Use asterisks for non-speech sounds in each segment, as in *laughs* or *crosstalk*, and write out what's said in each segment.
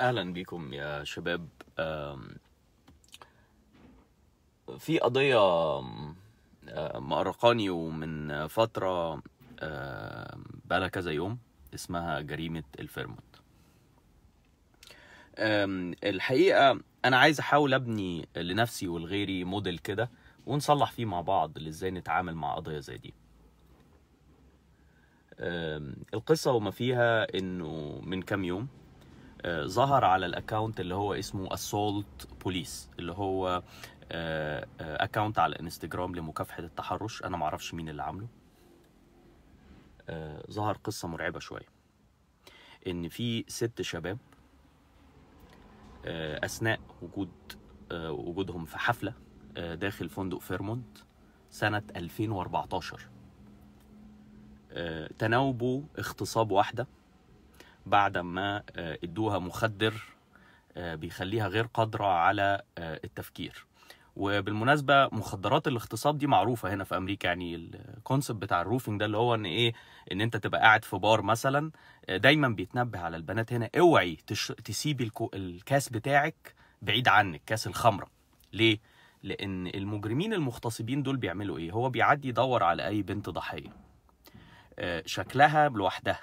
اهلا بيكم يا شباب في قضيه مقرقاني ومن فتره بقالها كذا يوم اسمها جريمه الفيرموت الحقيقه انا عايز احاول ابني لنفسي ولغيري موديل كده ونصلح فيه مع بعض ازاي نتعامل مع قضيه زي دي القصة وما فيها انه من كام يوم ظهر على الاكونت اللي هو اسمه اسولت بوليس اللي هو آه، آه، اكونت على انستجرام لمكافحه التحرش انا معرفش مين اللي عامله آه، ظهر قصه مرعبه شويه ان في ست شباب اثناء وجود وجودهم في حفله داخل فندق فيرمونت سنه 2014 تناوبوا اغتصاب واحده بعد ما آه، ادوها مخدر آه، بيخليها غير قادرة على آه، التفكير وبالمناسبة مخدرات الاغتصاب دي معروفة هنا في أمريكا يعني الكونسب بتاع الروفنج ده اللي هو إن إيه إن أنت تبقى قاعد في بار مثلا دايما بيتنبه على البنات هنا اوعي تش... تسيبي الكو... الكاس بتاعك بعيد عنك كاس الخمرة ليه؟ لأن المجرمين المغتصبين دول بيعملوا إيه؟ هو بيعدي يدور على أي بنت ضحية شكلها لوحدها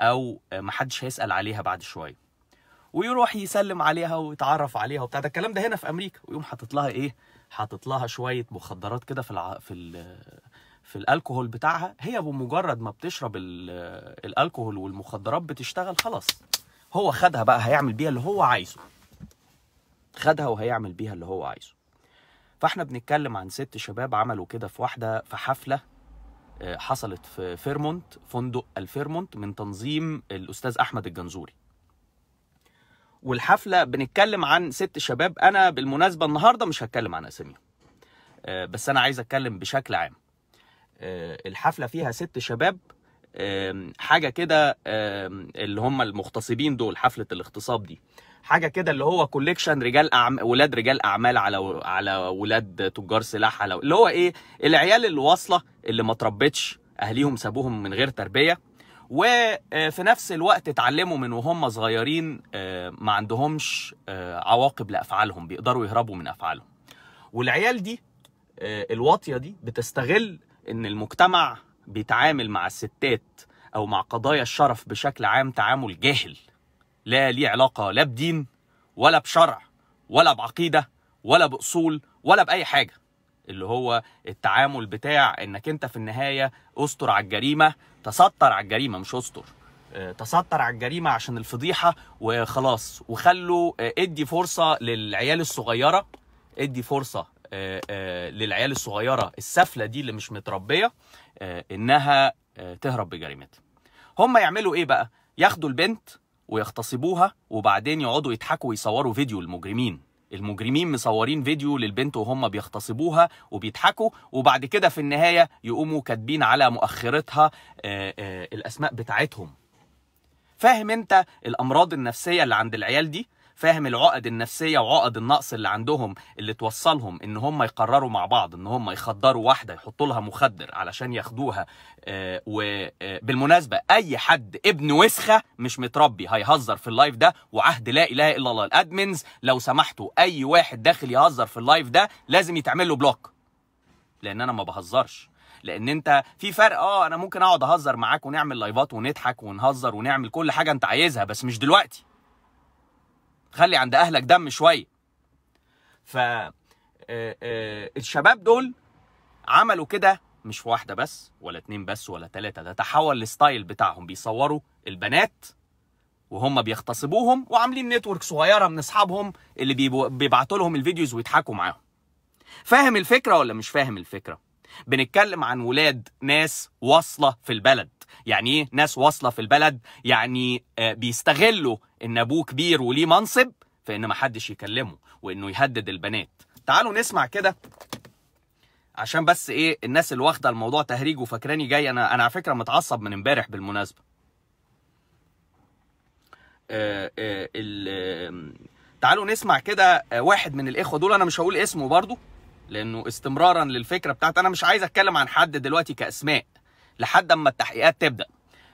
او محدش هيسال عليها بعد شويه ويروح يسلم عليها ويتعرف عليها وبتاع ده الكلام ده هنا في امريكا ويقوم حاطط لها ايه حاطط لها شويه مخدرات كده في الع... في ال... في الالكهول بتاعها هي بمجرد ما بتشرب ال... الالكهول والمخدرات بتشتغل خلاص هو خدها بقى هيعمل بيها اللي هو عايزه خدها وهيعمل بيها اللي هو عايزه فاحنا بنتكلم عن ست شباب عملوا كده في واحده في حفله آه، حصلت في فيرمونت فندق الفيرمونت من تنظيم الاستاذ احمد الجنزوري والحفله بنتكلم عن ست شباب انا بالمناسبه النهارده مش هتكلم عن اساميهم آه، بس انا عايز اتكلم بشكل عام آه، الحفله فيها ست شباب حاجه كده اللي هم المغتصبين دول حفله الاغتصاب دي حاجه كده اللي هو كوليكشن رجال أعم... ولاد رجال اعمال على على ولاد تجار سلاح على اللي هو ايه العيال اللي واصله اللي ما تربتش اهليهم سابوهم من غير تربيه وفي نفس الوقت اتعلموا من وهم صغيرين آه، ما عندهمش آه، عواقب لافعالهم بيقدروا يهربوا من افعالهم والعيال دي آه، الواطيه دي بتستغل ان المجتمع بيتعامل مع الستات او مع قضايا الشرف بشكل عام تعامل جاهل لا ليه علاقه لا بدين ولا بشرع ولا بعقيده ولا باصول ولا باي حاجه اللي هو التعامل بتاع انك انت في النهايه استر على الجريمه تستر على الجريمه مش استر آه، تستر على الجريمه عشان الفضيحه وخلاص وخلوا آه، ادي فرصه للعيال الصغيره ادي فرصه آه، للعيال الصغيره السفله دي اللي مش متربيه انها تهرب بجريمتها هم يعملوا ايه بقى ياخدوا البنت ويغتصبوها وبعدين يقعدوا يضحكوا ويصوروا فيديو للمجرمين المجرمين مصورين فيديو للبنت وهم بيغتصبوها وبيضحكوا وبعد كده في النهاية يقوموا كاتبين على مؤخرتها آآ آه، آآ آه، الأسماء بتاعتهم فاهم انت الأمراض النفسية اللي عند العيال دي فاهم العقد النفسيه وعقد النقص اللي عندهم اللي توصلهم ان هم يقرروا مع بعض ان هم يخدروا واحده يحطوا لها مخدر علشان ياخدوها آه، وبالمناسبه آه، اي حد ابن وسخه مش متربي هيهزر في اللايف ده وعهد لا اله الا الله الادمنز لو سمحتوا اي واحد داخل يهزر في اللايف ده لازم يتعمل له بلوك لان انا ما بهزرش لان انت في فرق اه انا ممكن اقعد اهزر معاك ونعمل لايفات ونضحك ونهزر ونعمل كل حاجه انت عايزها بس مش دلوقتي خلي عند اهلك دم شويه ف آه، آه، الشباب دول عملوا كده مش في واحده بس ولا اتنين بس ولا تلاته ده تحول الستايل بتاعهم بيصوروا البنات وهم بيغتصبوهم وعاملين نتورك صغيره من اصحابهم اللي بيبعتوا لهم الفيديوز ويضحكوا معاهم فاهم الفكره ولا مش فاهم الفكره بنتكلم عن ولاد ناس واصله في البلد يعني ايه ناس واصله في البلد يعني آه، بيستغلوا ان ابوه كبير وليه منصب فان ما حدش يكلمه وانه يهدد البنات تعالوا نسمع كده عشان بس ايه الناس اللي واخده الموضوع تهريج وفاكراني جاي انا انا على فكره متعصب من امبارح بالمناسبه آه، آه، تعالوا نسمع كده آه، واحد من الاخوه دول انا مش هقول اسمه برضو لانه استمرارا للفكره بتاعت انا مش عايز اتكلم عن حد دلوقتي كاسماء لحد اما التحقيقات تبدا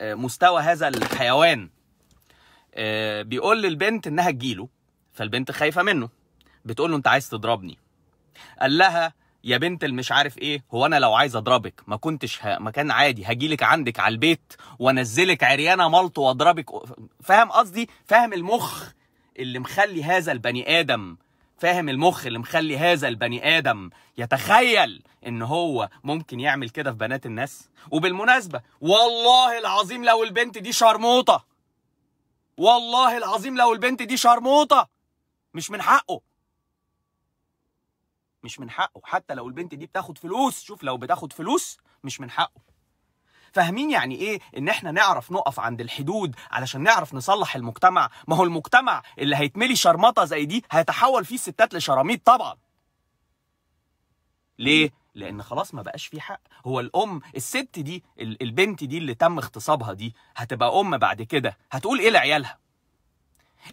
آه، مستوى هذا الحيوان آه، بيقول للبنت انها تجيله فالبنت خايفه منه بتقول له انت عايز تضربني قال لها يا بنت اللي مش عارف ايه هو انا لو عايز اضربك ما كنتش ه... ما كان عادي هجيلك عندك على البيت وانزلك عريانه ملط واضربك فاهم قصدي فاهم المخ اللي مخلي هذا البني ادم فاهم المخ اللي مخلي هذا البني ادم يتخيل ان هو ممكن يعمل كده في بنات الناس وبالمناسبه والله العظيم لو البنت دي شرموطه والله العظيم لو البنت دي شرموطه مش من حقه مش من حقه حتى لو البنت دي بتاخد فلوس شوف لو بتاخد فلوس مش من حقه فاهمين يعني ايه ان احنا نعرف نقف عند الحدود علشان نعرف نصلح المجتمع ما هو المجتمع اللي هيتملي شرمطه زي دي هيتحول فيه الستات لشراميط طبعا ليه لان خلاص ما بقاش في حق هو الام الست دي البنت دي اللي تم اغتصابها دي هتبقى ام بعد كده هتقول ايه لعيالها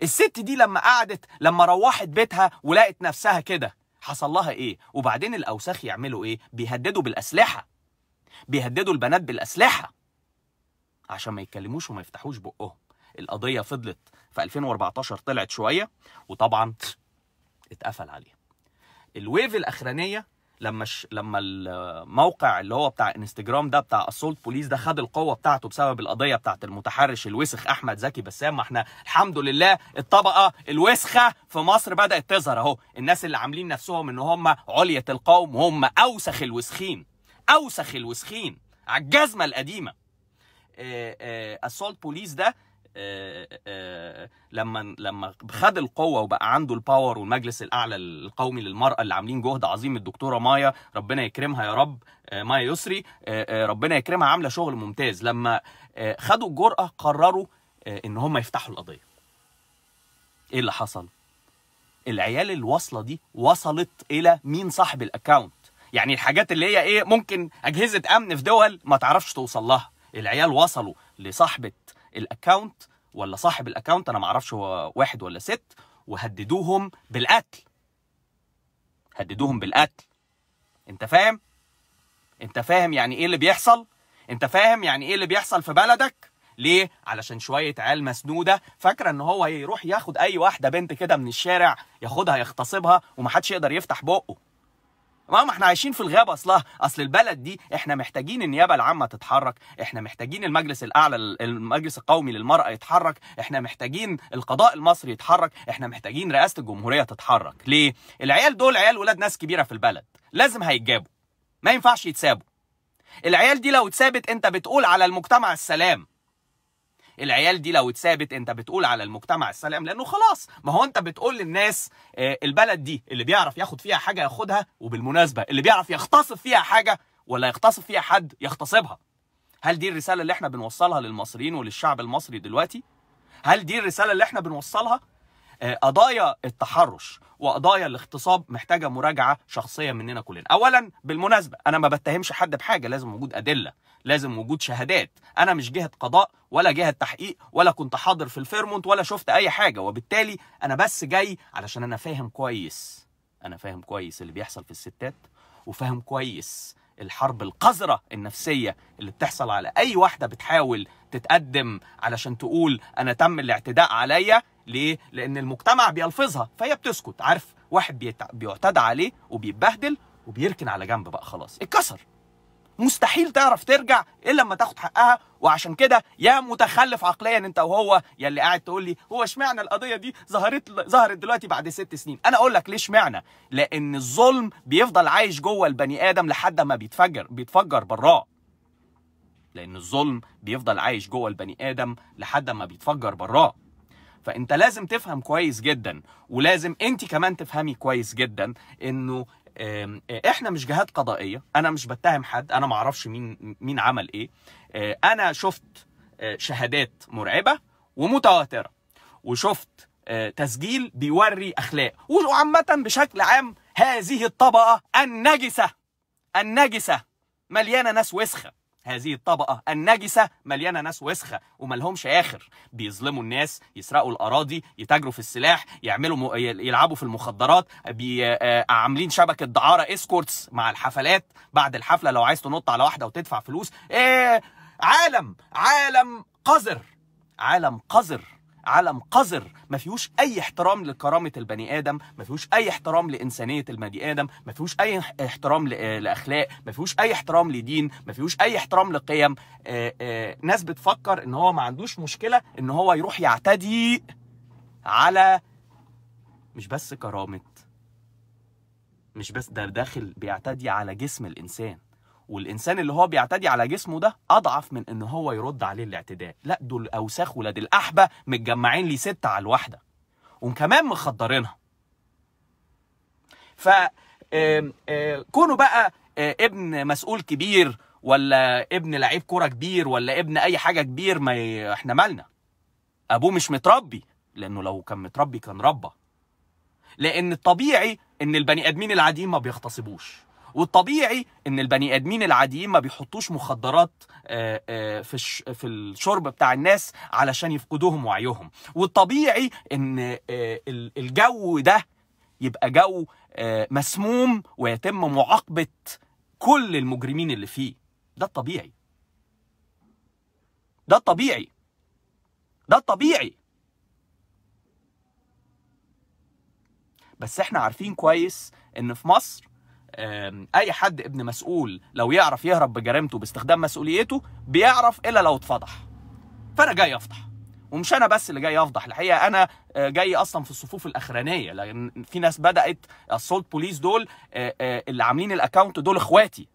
الست دي لما قعدت لما روحت بيتها ولقت نفسها كده حصل لها ايه وبعدين الاوساخ يعملوا ايه بيهددوا بالاسلحه بيهددوا البنات بالاسلحه عشان ما يتكلموش وما يفتحوش بقهم القضيه فضلت في 2014 طلعت شويه وطبعا اتقفل عليها الويف الاخرانيه لما ش... لما الموقع اللي هو بتاع انستجرام ده بتاع اسولت بوليس ده خد القوه بتاعته بسبب القضيه بتاعت المتحرش الوسخ احمد زكي بسام ما احنا الحمد لله الطبقه الوسخه في مصر بدات تظهر اهو الناس اللي عاملين نفسهم ان هم عليه القوم هم اوسخ الوسخين اوسخ الوسخين على الجزمه القديمه السولت آه، بوليس آه، ده آه، لما لما خد القوه وبقى عنده الباور والمجلس الاعلى القومي للمراه اللي عاملين جهد عظيم الدكتوره مايا ربنا يكرمها يا رب مايا يسري ربنا يكرمها عامله شغل ممتاز لما خدوا الجرأه قرروا ان هم يفتحوا القضيه. ايه اللي حصل؟ العيال الواصله دي وصلت الى مين صاحب الاكونت يعني الحاجات اللي هي ايه ممكن اجهزه امن في دول ما تعرفش توصل لها العيال وصلوا لصاحبه الاكونت ولا صاحب الاكونت انا ما اعرفش هو واحد ولا ست وهددوهم بالقتل هددوهم بالقتل انت فاهم انت فاهم يعني ايه اللي بيحصل انت فاهم يعني ايه اللي بيحصل في بلدك ليه علشان شويه عيال مسنوده فاكره ان هو يروح ياخد اي واحده بنت كده من الشارع ياخدها يغتصبها ومحدش يقدر يفتح بقه ما احنا عايشين في الغابه اصلها اصل البلد دي احنا محتاجين النيابه العامه تتحرك احنا محتاجين المجلس الاعلى المجلس القومي للمراه يتحرك احنا محتاجين القضاء المصري يتحرك احنا محتاجين رئاسه الجمهوريه تتحرك ليه العيال دول عيال ولاد ناس كبيره في البلد لازم هيتجابوا ما ينفعش يتسابوا العيال دي لو اتسابت انت بتقول على المجتمع السلام العيال دي لو اتثابت انت بتقول على المجتمع السلام لانه خلاص ما هو انت بتقول للناس آه، البلد دي اللي بيعرف ياخد فيها حاجه ياخدها وبالمناسبه اللي بيعرف يغتصب فيها حاجه ولا يغتصب فيها حد يغتصبها هل دي الرساله اللي احنا بنوصلها للمصريين وللشعب المصري دلوقتي هل دي الرساله اللي احنا بنوصلها آه، قضايا التحرش وقضايا الاغتصاب محتاجه مراجعه شخصيه مننا كلنا اولا بالمناسبه انا ما بتهمش حد بحاجه لازم وجود ادله لازم وجود شهادات انا مش جهه قضاء ولا جهه تحقيق ولا كنت حاضر في الفيرمونت ولا شفت اي حاجه وبالتالي انا بس جاي علشان انا فاهم كويس انا فاهم كويس اللي بيحصل في الستات وفاهم كويس الحرب القذرة النفسية اللي بتحصل على أي واحدة بتحاول تتقدم علشان تقول أنا تم الاعتداء عليا ليه؟ لأن المجتمع بيلفظها فهي بتسكت عارف واحد بيعتدى عليه وبيتبهدل وبيركن على جنب بقى خلاص اتكسر مستحيل تعرف ترجع الا لما تاخد حقها وعشان كده يا متخلف عقليا انت وهو يا اللي قاعد تقول لي هو اشمعنى القضيه دي ظهرت ظهرت دلوقتي بعد ست سنين انا اقول لك ليه اشمعنى لان الظلم بيفضل عايش جوه البني ادم لحد ما بيتفجر بيتفجر براه لان الظلم بيفضل عايش جوه البني ادم لحد ما بيتفجر براه فانت لازم تفهم كويس جدا ولازم انت كمان تفهمي كويس جدا انه آه، احنا مش جهات قضائيه انا مش بتهم حد انا ما اعرفش مين مين عمل ايه آه، انا شفت آه، شهادات مرعبه ومتواتره وشفت تسجيل بيوري اخلاق وعامه بشكل عام هذه الطبقه النجسه النجسه مليانه ناس وسخه هذه الطبقة النجسة مليانة ناس وسخة وملهمش آخر بيظلموا الناس يسرقوا الأراضي يتاجروا في السلاح يعملوا م... يلعبوا في المخدرات بي... آه، آه، عاملين شبكة دعارة اسكورتس مع الحفلات بعد الحفلة لو عايز تنط على واحدة وتدفع فلوس إيه عالم عالم قذر عالم قذر علم قذر ما فيهوش اي احترام لكرامه البني ادم ما فيهوش اي احترام لانسانيه البني ادم ما فيهوش اي احترام لاخلاق ما فيهوش اي احترام لدين ما فيهوش اي احترام لقيم آه، آه، ناس بتفكر ان هو ما عندوش مشكله ان هو يروح يعتدي على مش بس كرامه مش بس ده داخل بيعتدي على جسم الانسان والانسان اللي هو بيعتدي على جسمه ده اضعف من ان هو يرد عليه الاعتداء لا دول اوساخ ولاد الاحبه متجمعين لي ستة على الواحده وكمان مخدرينها ف كونه بقى ابن مسؤول كبير ولا ابن لعيب كوره كبير ولا ابن اي حاجه كبير ما احنا مالنا ابوه مش متربي لانه لو كان متربي كان ربى لان الطبيعي ان البني ادمين العاديين ما بيغتصبوش والطبيعي ان البني ادمين العاديين ما بيحطوش مخدرات آه، آه، في في الشرب بتاع الناس علشان يفقدوهم وعيهم والطبيعي ان آه، الجو ده يبقى جو مسموم ويتم معاقبه كل المجرمين اللي فيه ده الطبيعي ده الطبيعي ده الطبيعي بس احنا عارفين كويس ان في مصر اي حد ابن مسؤول لو يعرف يهرب بجريمته باستخدام مسؤوليته بيعرف الا لو اتفضح فانا جاي افضح ومش انا بس اللي جاي افضح الحقيقه انا آه، جاي اصلا في الصفوف الاخرانيه لان في ناس بدات السولت بوليس دول آه، آه، اللي عاملين الاكونت دول اخواتي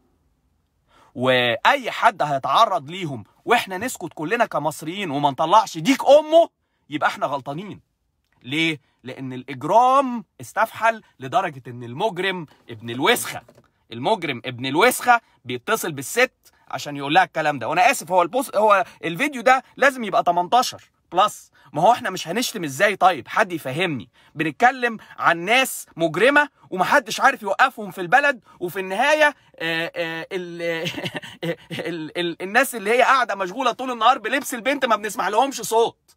واي حد هيتعرض ليهم واحنا نسكت كلنا كمصريين وما نطلعش ديك امه يبقى احنا غلطانين ليه لان الاجرام استفحل لدرجه ان المجرم ابن الوسخه المجرم ابن الوسخه بيتصل بالست عشان يقول لها الكلام ده وانا اسف هو البوس هو الفيديو ده لازم يبقى 18 بلس ما هو احنا مش هنشتم ازاي طيب حد يفهمني بنتكلم عن ناس مجرمه ومحدش عارف يوقفهم في البلد وفي النهايه آه، آه، *laughs* الناس اللي هي قاعده مشغوله طول النهار بلبس البنت ما بنسمع لهمش صوت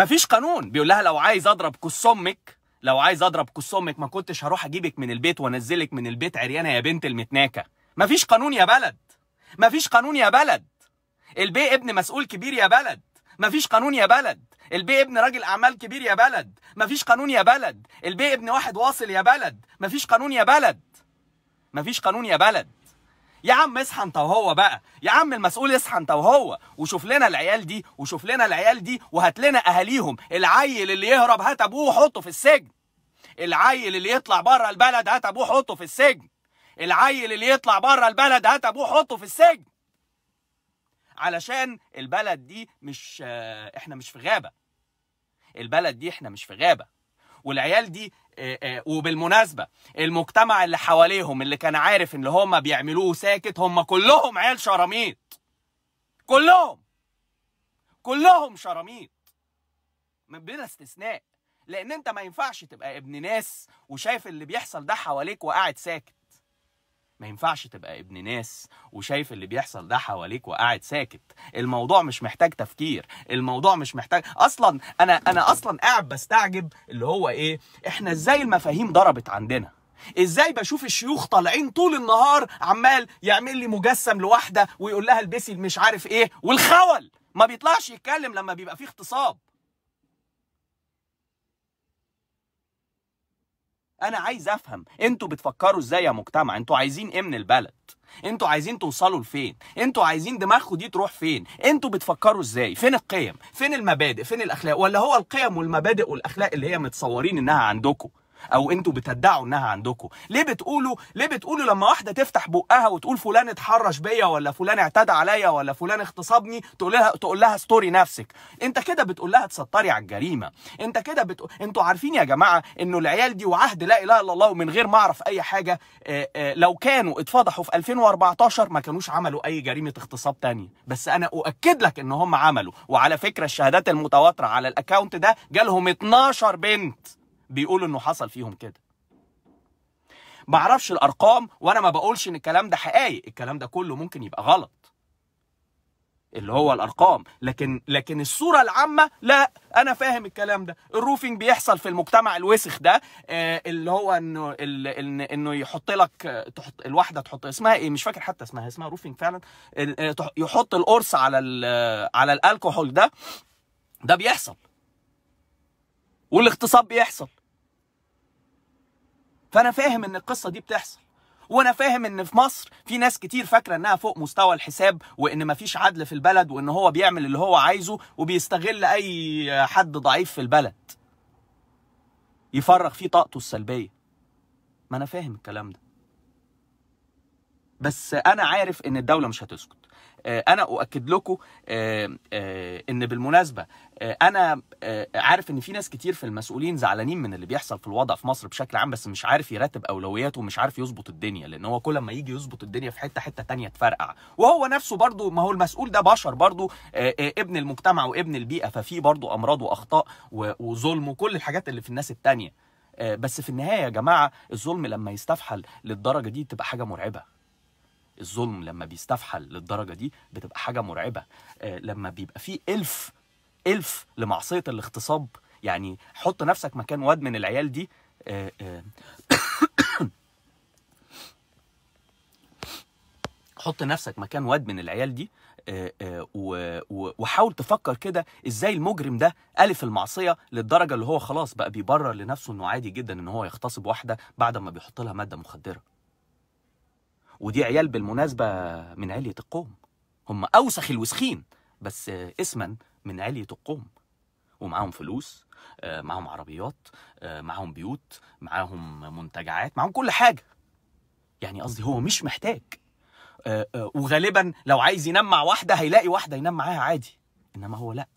مفيش قانون بيقول لها لو عايز اضرب كوس امك لو عايز اضرب كوس امك ما كنتش هروح اجيبك من البيت وانزلك من البيت عريانه يا بنت المتناكه مفيش قانون يا بلد مفيش قانون يا بلد البي ابن مسؤول كبير يا بلد مفيش قانون يا بلد البي ابن راجل اعمال كبير يا بلد مفيش قانون يا بلد البي ابن واحد واصل يا بلد مفيش قانون يا بلد مفيش قانون يا بلد يا عم اصحى انت وهو بقى يا عم المسؤول اصحى انت وهو وشوف لنا العيال دي وشوف لنا العيال دي وهات لنا اهاليهم العيل اللي يهرب هات ابوه وحطه في السجن العيل اللي يطلع بره البلد هات ابوه حطه في السجن العيل اللي يطلع بره البلد هات ابوه حطه في السجن علشان البلد دي مش آه، احنا مش في غابه البلد دي احنا مش في غابه والعيال دي آه، آه، وبالمناسبه المجتمع اللي حواليهم اللي كان عارف ان هما بيعملوه ساكت هما كلهم عيال شراميط كلهم كلهم شراميط من بلا استثناء لان انت ما ينفعش تبقى ابن ناس وشايف اللي بيحصل ده حواليك وقاعد ساكت ما ينفعش تبقى ابن ناس وشايف اللي بيحصل ده حواليك وقاعد ساكت الموضوع مش محتاج تفكير الموضوع مش محتاج اصلا انا انا اصلا قاعد بستعجب اللي هو ايه احنا ازاي المفاهيم ضربت عندنا ازاي بشوف الشيوخ طالعين طول النهار عمال يعمل لي مجسم لواحده ويقول لها البسي مش عارف ايه والخول ما بيطلعش يتكلم لما بيبقى فيه اغتصاب انا عايز افهم انتوا بتفكروا ازاي يا مجتمع انتوا عايزين ايه من البلد انتوا عايزين توصلوا لفين انتوا عايزين دماغكم دي تروح فين انتوا بتفكروا ازاي فين القيم فين المبادئ فين الاخلاق ولا هو القيم والمبادئ والاخلاق اللي هي متصورين انها عندكم او انتوا بتدعوا انها عندكم ليه بتقولوا ليه بتقولوا لما واحده تفتح بقها وتقول فلان اتحرش بيا ولا فلان اعتدى عليا ولا فلان اغتصبني تقول لها تقول لها ستوري نفسك انت كده بتقول لها تسطري على الجريمه انت كده بت... انتوا عارفين يا جماعه انه العيال دي وعهد لا اله الا الله ومن غير ما اعرف اي حاجه آه، آه، لو كانوا اتفضحوا في 2014 ما كانوش عملوا اي جريمه اغتصاب تانية بس انا اؤكد لك ان هم عملوا وعلى فكره الشهادات المتواتره على الاكونت ده جالهم 12 بنت بيقولوا انه حصل فيهم كده معرفش الارقام وانا ما بقولش ان الكلام ده حقائق الكلام ده كله ممكن يبقى غلط اللي هو الارقام لكن لكن الصوره العامه لا انا فاهم الكلام ده الروفينج بيحصل في المجتمع الوسخ ده آه، اللي هو انه انه, إنه يحط لك تحط الواحده تحط اسمها ايه مش فاكر حتى اسمها اسمها روفينج فعلا آه، يحط القرص على على الالكحول ده ده بيحصل والاغتصاب بيحصل فانا فاهم ان القصه دي بتحصل وانا فاهم ان في مصر في ناس كتير فاكره انها فوق مستوى الحساب وان مفيش عدل في البلد وان هو بيعمل اللي هو عايزه وبيستغل اي حد ضعيف في البلد يفرغ فيه طاقته السلبيه ما انا فاهم الكلام ده بس انا عارف ان الدوله مش هتسكت آه، انا اؤكد لكم آه، آه، ان بالمناسبه انا عارف ان في ناس كتير في المسؤولين زعلانين من اللي بيحصل في الوضع في مصر بشكل عام بس مش عارف يرتب اولوياته ومش عارف يظبط الدنيا لان هو كل ما يجي يظبط الدنيا في حته حته تانية تفرقع وهو نفسه برضه ما هو المسؤول ده بشر برضه ابن المجتمع وابن البيئه ففي برضه امراض واخطاء وظلم وكل الحاجات اللي في الناس التانية بس في النهايه يا جماعه الظلم لما يستفحل للدرجه دي تبقى حاجه مرعبه الظلم لما بيستفحل للدرجه دي بتبقى حاجه مرعبه آه، لما بيبقى فيه الف الف لمعصيه الاغتصاب يعني حط نفسك مكان واد من العيال دي آه، آه، *coughs* حط نفسك مكان واد من العيال دي وحاول تفكر كده ازاي المجرم ده الف المعصيه للدرجه اللي هو خلاص بقى بيبرر لنفسه انه عادي جدا ان هو يغتصب واحده بعد ما بيحط لها ماده مخدره ودي عيال بالمناسبة من علية القوم هم أوسخ الوسخين بس اسما من علية القوم ومعاهم فلوس آه، معاهم عربيات آه، معاهم بيوت معاهم منتجعات معاهم كل حاجة يعني قصدي هو مش محتاج آه، وغالبا لو عايز ينام مع واحدة هيلاقي واحدة ينام معاها عادي إنما هو لأ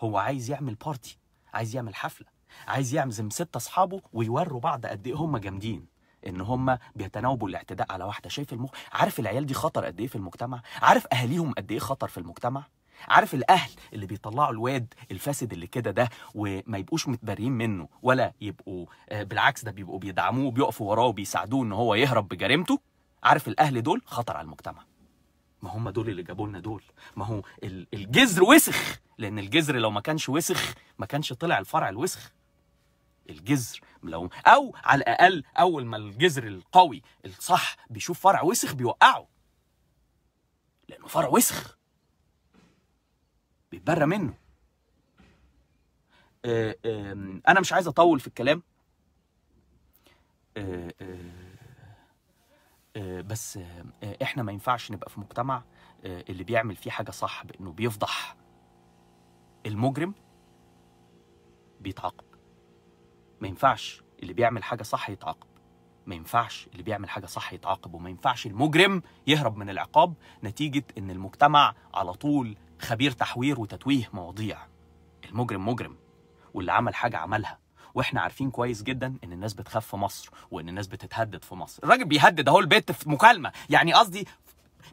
هو عايز يعمل بارتي عايز يعمل حفلة عايز يعزم ست أصحابه ويوروا بعض قد إيه هم جامدين ان هم بيتناوبوا الاعتداء على واحده شايف المخ عارف العيال دي خطر قد ايه في المجتمع عارف اهاليهم قد ايه خطر في المجتمع عارف الاهل اللي بيطلعوا الواد الفاسد اللي كده ده وما يبقوش متبريين منه ولا يبقوا آه، بالعكس ده بيبقوا بيدعموه وبيقفوا وراه وبيساعدوه ان هو يهرب بجريمته عارف الاهل دول خطر على المجتمع ما هم دول اللي جابوا لنا دول ما هو الجذر وسخ لان الجذر لو ما كانش وسخ ما كانش طلع الفرع الوسخ الجذر ملوم او على الاقل اول ما الجذر القوي الصح بيشوف فرع وسخ بيوقعه لانه فرع وسخ بيتبرى منه آه، انا مش عايز اطول في الكلام آه، آه، بس احنا ما ينفعش نبقى في مجتمع اللي بيعمل فيه حاجه صح بانه بيفضح المجرم بيتعاقب ما ينفعش اللي بيعمل حاجه صح يتعاقب ما ينفعش اللي بيعمل حاجه صح يتعاقب وما ينفعش المجرم يهرب من العقاب نتيجه ان المجتمع على طول خبير تحوير وتتويه مواضيع المجرم مجرم واللي عمل حاجه عملها واحنا عارفين كويس جدا ان الناس بتخاف في مصر وان الناس بتتهدد في مصر الراجل بيهدد اهو البيت في مكالمه يعني قصدي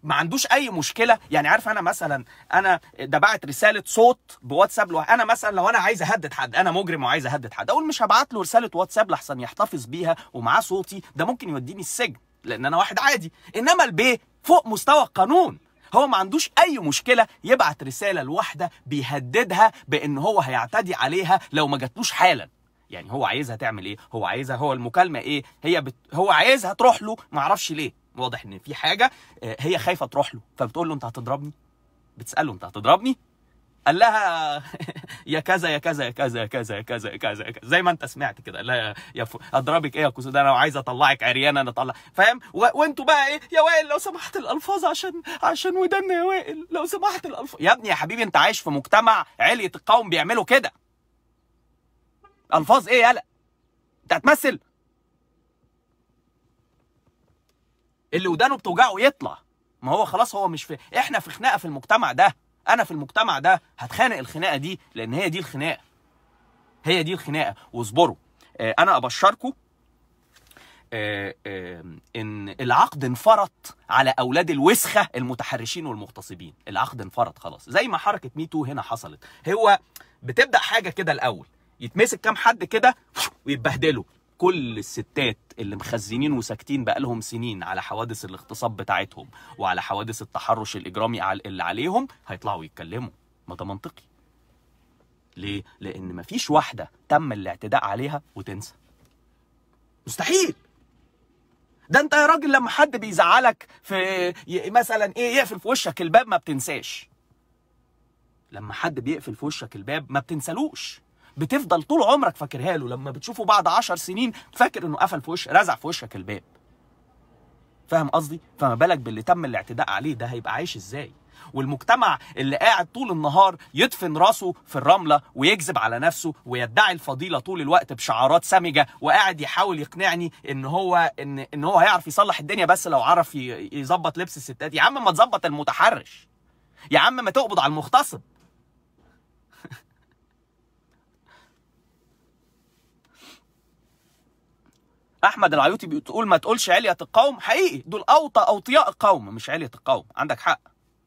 ما عندوش اي مشكله يعني عارف انا مثلا انا ده بعت رساله صوت بواتساب له انا مثلا لو انا عايز اهدد حد انا مجرم وعايز اهدد حد اقول مش هبعت له رساله واتساب لحسن يحتفظ بيها ومعاه صوتي ده ممكن يوديني السجن لان انا واحد عادي انما البيه فوق مستوى القانون هو ما عندوش اي مشكله يبعت رساله لواحده بيهددها بان هو هيعتدي عليها لو ما جاتلوش حالا يعني هو عايزها تعمل ايه هو عايزها هو المكالمه ايه هي بت... هو عايزها تروح له ما اعرفش ليه واضح ان في حاجه آه، هي خايفه تروح له فبتقول له انت هتضربني بتساله انت هتضربني قال لها *laughs* يا كذا يا كذا يا كذا يا كذا يا كذا يا كذا زي ما انت سمعت كده لا يا ف... اضربك ايه يا كوسو ده انا عايز اطلعك عريان انا اطلع فاهم و... وانتوا بقى ايه يا وائل لو سمحت الالفاظ عشان عشان ودنا يا وائل لو سمحت الالفاظ يا ابني يا حبيبي انت عايش في مجتمع علية القوم بيعملوا كده الفاظ ايه يالا انت هتمثل اللي ودانه بتوجعه يطلع ما هو خلاص هو مش في احنا في خناقه في المجتمع ده انا في المجتمع ده هتخانق الخناقه دي لان هي دي الخناقه هي دي الخناقه واصبروا آه انا ابشركم آه آه ان العقد انفرط على اولاد الوسخه المتحرشين والمغتصبين العقد انفرط خلاص زي ما حركه ميتو هنا حصلت هو بتبدا حاجه كده الاول يتمسك كام حد كده ويتبهدلوا كل الستات اللي مخزنين وساكتين بقالهم سنين على حوادث الاغتصاب بتاعتهم وعلى حوادث التحرش الاجرامي اللي عليهم هيطلعوا يتكلموا ما ده منطقي ليه لان مفيش واحده تم الاعتداء عليها وتنسى مستحيل ده انت يا راجل لما حد بيزعلك في مثلا ايه يقفل في وشك الباب ما بتنساش لما حد بيقفل في وشك الباب ما بتنسلوش بتفضل طول عمرك فاكرها له لما بتشوفه بعد 10 سنين فاكر انه قفل في وشك رزع في وشك الباب فاهم قصدي فما بالك باللي تم الاعتداء عليه ده هيبقى عايش ازاي والمجتمع اللي قاعد طول النهار يدفن راسه في الرملة ويكذب على نفسه ويدعي الفضيلة طول الوقت بشعارات سامجة وقاعد يحاول يقنعني ان هو ان, إن هو هيعرف يصلح الدنيا بس لو عرف يظبط لبس الستات يا عم ما تظبط المتحرش يا عم ما تقبض على المغتصب احمد العيوطي بتقول ما تقولش علية القوم حقيقي دول اوطى اوطياء القوم مش علية القوم عندك حق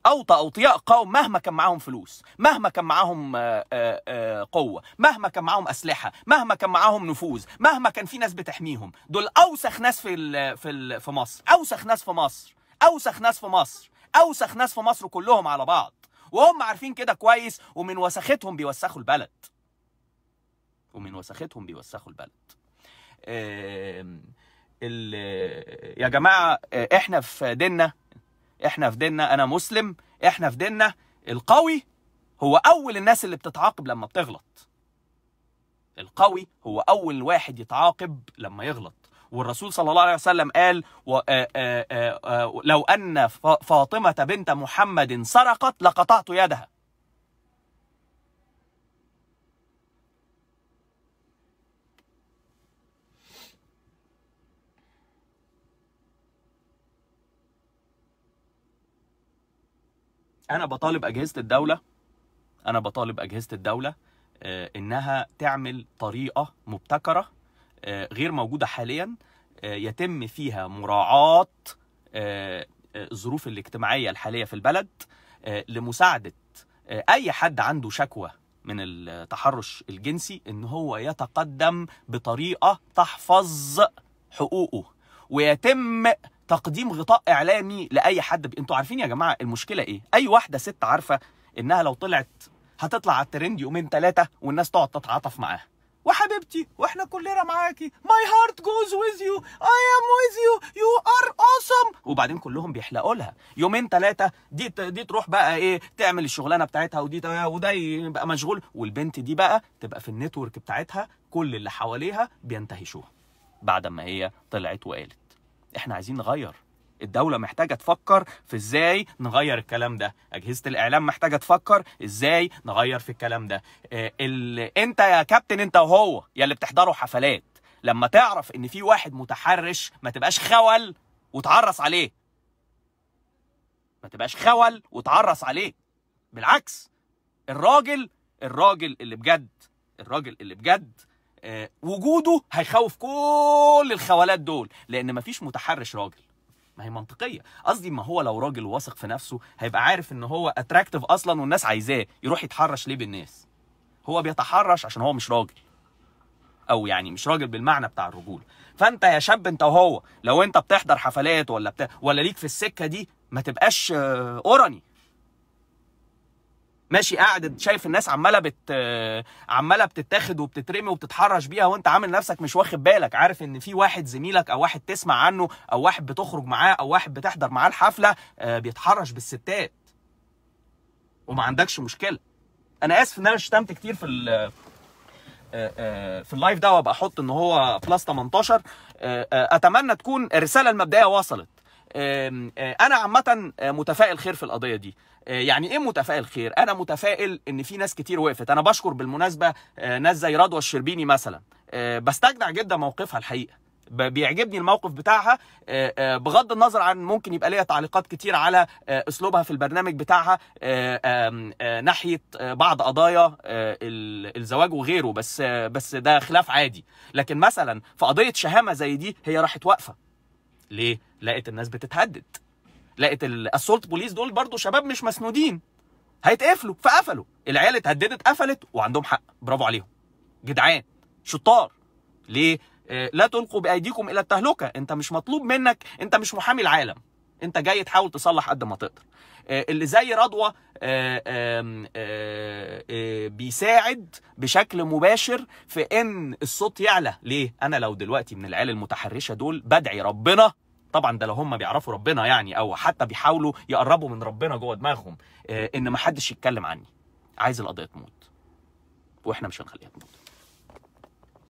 اوطى اوطياء قوم مهما كان معاهم فلوس مهما كان معاهم آه، آه، آه، قوه مهما كان معاهم اسلحه مهما كان معاهم نفوذ مهما كان في ناس بتحميهم دول اوسخ ناس في في في مصر اوسخ ناس في مصر اوسخ ناس في مصر اوسخ ناس في مصر كلهم على بعض وهم عارفين كده كويس ومن وسختهم بيوسخوا البلد ومن وسختهم بيوسخوا البلد يا جماعه آه، احنا في ديننا احنا في ديننا انا مسلم احنا في ديننا القوي هو اول الناس اللي بتتعاقب لما بتغلط القوي هو اول واحد يتعاقب لما يغلط والرسول صلى الله عليه وسلم قال آه، آه، لو ان فاطمه بنت محمد سرقت لقطعت يدها انا بطالب اجهزه الدوله انا بطالب اجهزه الدوله آه، انها تعمل طريقه مبتكره آه، غير موجوده حاليا آه، يتم فيها مراعاه الظروف الاجتماعيه الحاليه في البلد لمساعده اي حد عنده شكوى من التحرش الجنسي ان هو يتقدم بطريقه تحفظ حقوقه ويتم تقديم غطاء اعلامي لاي حد انتوا عارفين يا جماعه المشكله ايه اي واحده ست عارفه انها لو طلعت هتطلع على الترند يومين ثلاثه والناس تقعد تتعاطف معاها وحبيبتي واحنا كلنا معاكي ماي هارت جوز ويز يو اي ام ويز يو يو ار اوسم وبعدين كلهم بيحلقوا لها يومين ثلاثه دي دي تروح بقى ايه تعمل الشغلانه بتاعتها ودي وده يبقى مشغول والبنت دي بقى تبقى في النتورك بتاعتها كل اللي حواليها بينتهشوها بعد ما هي طلعت وقالت احنا عايزين نغير الدولة محتاجة تفكر في ازاي نغير الكلام ده أجهزة الإعلام محتاجة تفكر ازاي نغير في الكلام ده آه، ال... انت يا كابتن انت وهو يا اللي بتحضروا حفلات لما تعرف ان في واحد متحرش ما تبقاش خول وتعرص عليه ما تبقاش خول وتعرص عليه بالعكس الراجل الراجل اللي بجد الراجل اللي بجد آه، وجوده هيخوف كل الخوالات دول لان مفيش متحرش راجل ما هي منطقيه قصدي ما هو لو راجل واثق في نفسه هيبقى عارف ان هو اتراكتيف اصلا والناس عايزاه يروح يتحرش ليه بالناس هو بيتحرش عشان هو مش راجل او يعني مش راجل بالمعنى بتاع الرجوله فانت يا شاب انت وهو لو انت بتحضر حفلات ولا بتا... ولا ليك في السكه دي ما تبقاش آه، اورني ماشي قاعد شايف الناس عماله بت عماله بتتاخد وبتترمي وبتتحرش بيها وانت عامل نفسك مش واخد بالك عارف ان في واحد زميلك او واحد تسمع عنه او واحد بتخرج معاه او واحد بتحضر معاه الحفله آه، بيتحرش بالستات وما عندكش مشكله انا اسف ان انا شتمت كتير في ال آه، آه، في اللايف ده وابقى احط ان هو بلس 18 اتمنى تكون الرساله المبدئيه وصلت انا عامه متفائل خير في القضيه دي يعني ايه متفائل خير انا متفائل ان في ناس كتير وقفت انا بشكر بالمناسبه ناس زي رضوى الشربيني مثلا بستجدع جدا موقفها الحقيقه بيعجبني الموقف بتاعها بغض النظر عن ممكن يبقى ليها تعليقات كتير على اسلوبها في البرنامج بتاعها ناحيه بعض قضايا الزواج وغيره بس بس ده خلاف عادي لكن مثلا في قضيه شهامه زي دي هي راحت واقفه ليه؟ لقت الناس بتتهدد لقت الاسولت بوليس دول برضو شباب مش مسنودين هيتقفلوا فقفلوا العيال اتهددت قفلت وعندهم حق برافو عليهم جدعان شطار ليه؟ آه، لا تلقوا بايديكم الى التهلكه انت مش مطلوب منك انت مش محامي العالم انت جاي تحاول تصلح قد ما تقدر آه، اللي زي رضوى آه، آه، بيساعد بشكل مباشر في ان الصوت يعلى ليه انا لو دلوقتي من العيال المتحرشه دول بدعي ربنا طبعا ده لو هم بيعرفوا ربنا يعني او حتى بيحاولوا يقربوا من ربنا جوه دماغهم ان ما حدش يتكلم عني عايز القضيه تموت واحنا مش هنخليها تموت